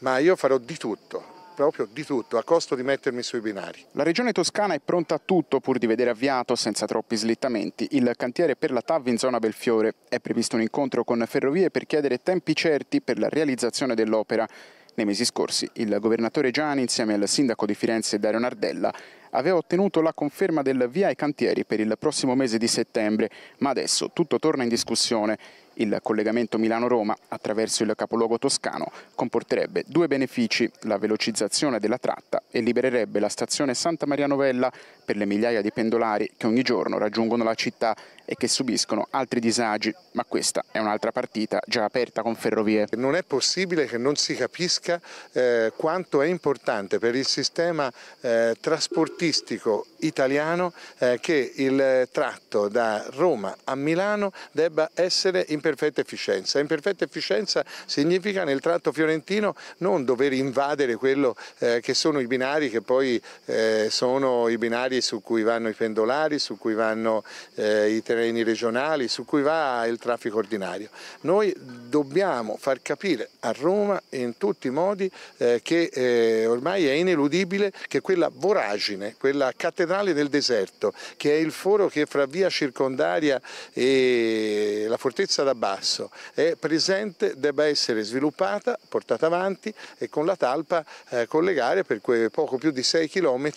ma io farò di tutto proprio di tutto, a costo di mettermi sui binari. La regione toscana è pronta a tutto pur di vedere avviato, senza troppi slittamenti, il cantiere per la TAV in zona Belfiore. È previsto un incontro con Ferrovie per chiedere tempi certi per la realizzazione dell'opera. Nei mesi scorsi il governatore Gianni insieme al sindaco di Firenze Dario Nardella, aveva ottenuto la conferma del via ai cantieri per il prossimo mese di settembre, ma adesso tutto torna in discussione. Il collegamento Milano-Roma attraverso il capoluogo toscano comporterebbe due benefici, la velocizzazione della tratta e libererebbe la stazione Santa Maria Novella per le migliaia di pendolari che ogni giorno raggiungono la città e che subiscono altri disagi, ma questa è un'altra partita già aperta con Ferrovie. Non è possibile che non si capisca eh, quanto è importante per il sistema eh, trasportistico italiano eh, che il tratto da Roma a Milano debba essere impegnato perfetta efficienza. In perfetta efficienza significa nel tratto fiorentino non dover invadere quello eh, che sono i binari che poi eh, sono i binari su cui vanno i pendolari, su cui vanno eh, i treni regionali, su cui va il traffico ordinario. Noi dobbiamo far capire a Roma in tutti i modi eh, che eh, ormai è ineludibile che quella voragine, quella cattedrale del deserto, che è il foro che fra via circondaria e la fortezza da basso è presente debba essere sviluppata, portata avanti e con la talpa eh, collegare per quei poco più di 6 km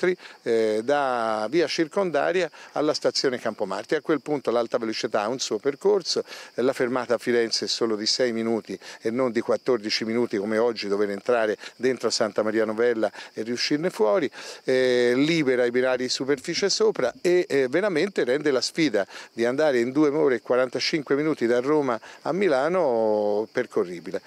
eh, da via circondaria alla stazione Campomarte. A quel punto l'alta velocità ha un suo percorso, eh, la fermata a Firenze è solo di 6 minuti e non di 14 minuti come oggi dover entrare dentro Santa Maria Novella e riuscirne fuori, eh, libera i binari di superficie sopra e eh, veramente rende la sfida di andare in 2 ore e 45 minuti da Roma Roma a Milano percorribile.